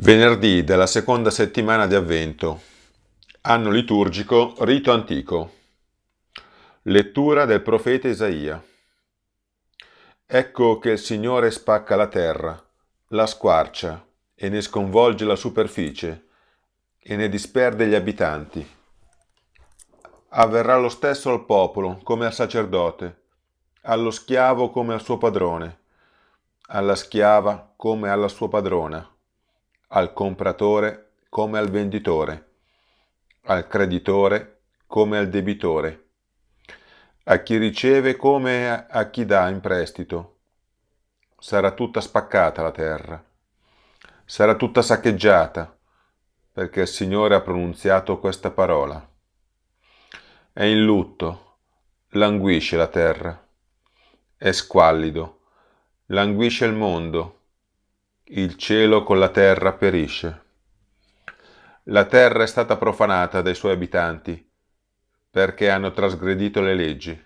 Venerdì della seconda settimana di Avvento. Anno liturgico, rito antico. Lettura del profeta Isaia. Ecco che il Signore spacca la terra, la squarcia e ne sconvolge la superficie e ne disperde gli abitanti. Avverrà lo stesso al popolo come al sacerdote, allo schiavo come al suo padrone, alla schiava come alla sua padrona al compratore come al venditore, al creditore come al debitore, a chi riceve come a chi dà in prestito. Sarà tutta spaccata la terra, sarà tutta saccheggiata, perché il Signore ha pronunziato questa parola. È in lutto, languisce la terra, è squallido, languisce il mondo, il cielo con la terra perisce. La terra è stata profanata dai suoi abitanti perché hanno trasgredito le leggi,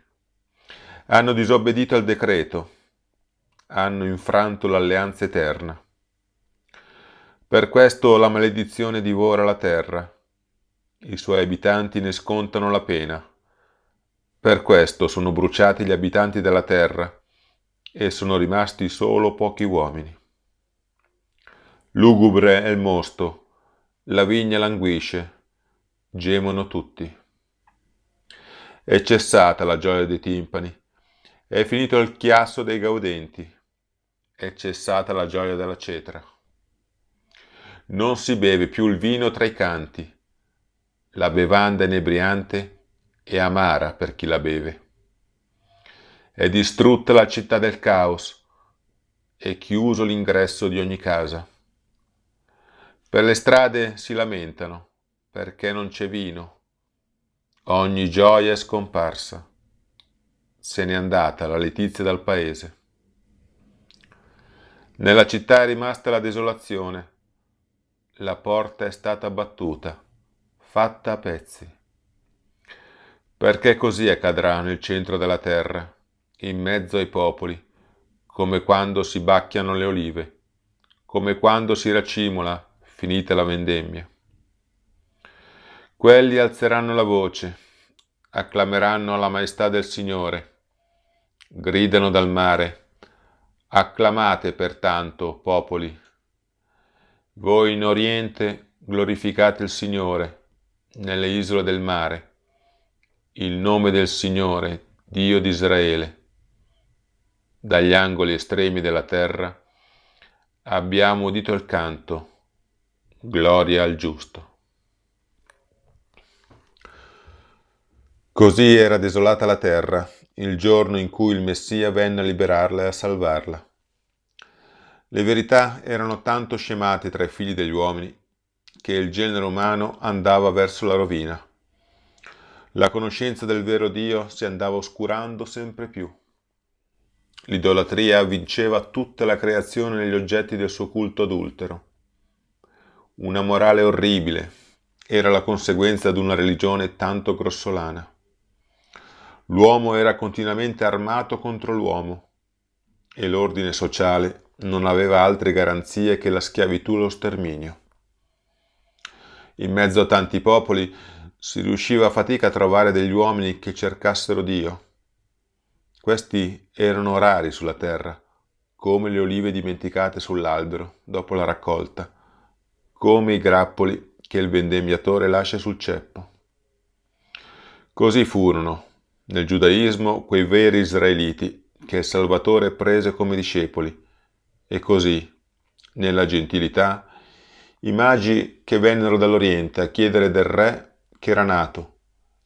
hanno disobbedito al decreto, hanno infranto l'alleanza eterna. Per questo la maledizione divora la terra, i suoi abitanti ne scontano la pena. Per questo sono bruciati gli abitanti della terra e sono rimasti solo pochi uomini. Lugubre è il mosto, la vigna languisce, gemono tutti. È cessata la gioia dei timpani, è finito il chiasso dei gaudenti, è cessata la gioia della cetra. Non si beve più il vino tra i canti, la bevanda inebriante è amara per chi la beve. È distrutta la città del caos, è chiuso l'ingresso di ogni casa. Per le strade si lamentano perché non c'è vino. Ogni gioia è scomparsa. Se n'è andata la letizia dal paese. Nella città è rimasta la desolazione. La porta è stata battuta, fatta a pezzi. Perché così accadrà nel centro della terra, in mezzo ai popoli, come quando si bacchiano le olive, come quando si racimola finita la vendemmia. Quelli alzeranno la voce, acclameranno la maestà del Signore, gridano dal mare, acclamate pertanto, popoli. Voi in Oriente glorificate il Signore, nelle isole del mare, il nome del Signore, Dio di Israele. Dagli angoli estremi della terra abbiamo udito il canto gloria al giusto. Così era desolata la terra, il giorno in cui il Messia venne a liberarla e a salvarla. Le verità erano tanto scemate tra i figli degli uomini che il genere umano andava verso la rovina. La conoscenza del vero Dio si andava oscurando sempre più. L'idolatria vinceva tutta la creazione negli oggetti del suo culto adultero una morale orribile era la conseguenza di una religione tanto grossolana. L'uomo era continuamente armato contro l'uomo e l'ordine sociale non aveva altre garanzie che la schiavitù e lo sterminio. In mezzo a tanti popoli si riusciva a fatica a trovare degli uomini che cercassero Dio. Questi erano rari sulla terra, come le olive dimenticate sull'albero dopo la raccolta, come i grappoli che il vendemmiatore lascia sul ceppo. Così furono, nel giudaismo, quei veri israeliti che il Salvatore prese come discepoli, e così, nella gentilità, i magi che vennero dall'Oriente a chiedere del re che era nato,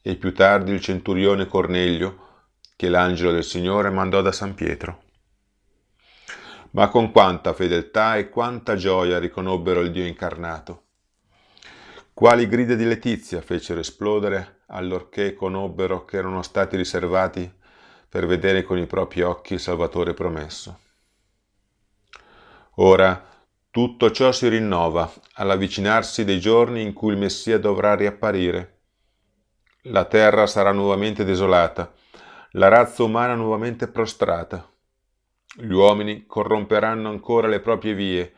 e più tardi il centurione Cornelio, che l'angelo del Signore mandò da San Pietro ma con quanta fedeltà e quanta gioia riconobbero il Dio incarnato. Quali grida di letizia fecero esplodere allorché conobbero che erano stati riservati per vedere con i propri occhi il Salvatore promesso. Ora tutto ciò si rinnova all'avvicinarsi dei giorni in cui il Messia dovrà riapparire. La terra sarà nuovamente desolata, la razza umana nuovamente prostrata gli uomini corromperanno ancora le proprie vie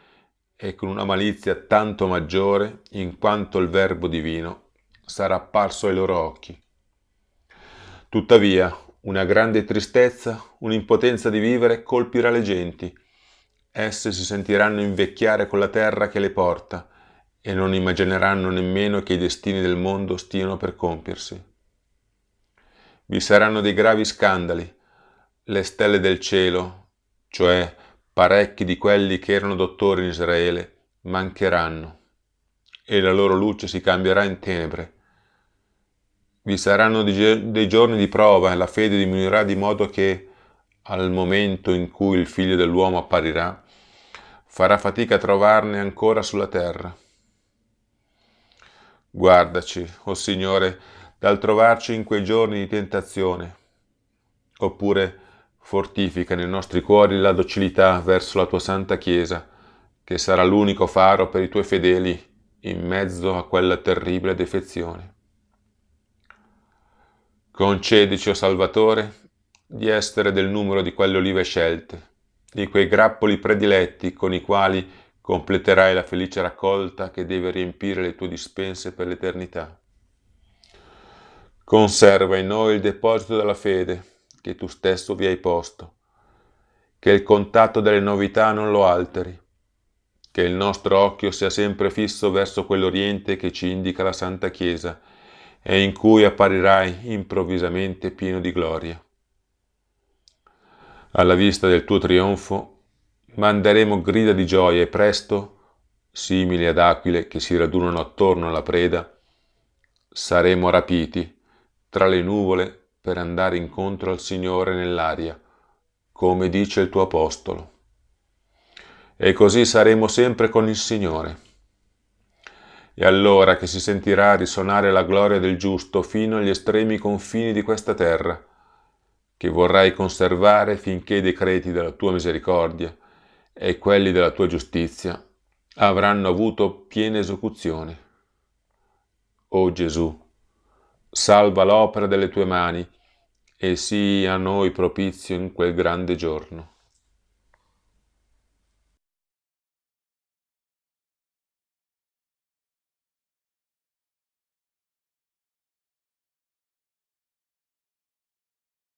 e con una malizia tanto maggiore in quanto il Verbo divino sarà apparso ai loro occhi. Tuttavia, una grande tristezza, un'impotenza di vivere colpirà le genti. Esse si sentiranno invecchiare con la terra che le porta e non immagineranno nemmeno che i destini del mondo stiano per compiersi. Vi saranno dei gravi scandali. Le stelle del cielo cioè parecchi di quelli che erano dottori in Israele, mancheranno e la loro luce si cambierà in tenebre. Vi saranno dei giorni di prova e la fede diminuirà di modo che al momento in cui il figlio dell'uomo apparirà, farà fatica a trovarne ancora sulla terra. Guardaci, o oh Signore, dal trovarci in quei giorni di tentazione, oppure fortifica nei nostri cuori la docilità verso la tua santa Chiesa, che sarà l'unico faro per i tuoi fedeli in mezzo a quella terribile defezione. Concedici, o oh Salvatore, di essere del numero di quelle olive scelte, di quei grappoli prediletti con i quali completerai la felice raccolta che deve riempire le tue dispense per l'eternità. Conserva in noi il deposito della fede, che tu stesso vi hai posto. Che il contatto delle novità non lo alteri. Che il nostro occhio sia sempre fisso verso quell'Oriente che ci indica la Santa Chiesa e in cui apparirai improvvisamente pieno di gloria. Alla vista del tuo trionfo manderemo grida di gioia e presto, simili ad aquile che si radunano attorno alla preda, saremo rapiti tra le nuvole per andare incontro al Signore nell'aria, come dice il tuo Apostolo. E così saremo sempre con il Signore. E allora che si sentirà risonare la gloria del giusto fino agli estremi confini di questa terra, che vorrai conservare finché i decreti della tua misericordia e quelli della tua giustizia avranno avuto piena esecuzione. O Gesù, salva l'opera delle tue mani e sii a noi propizio in quel grande giorno.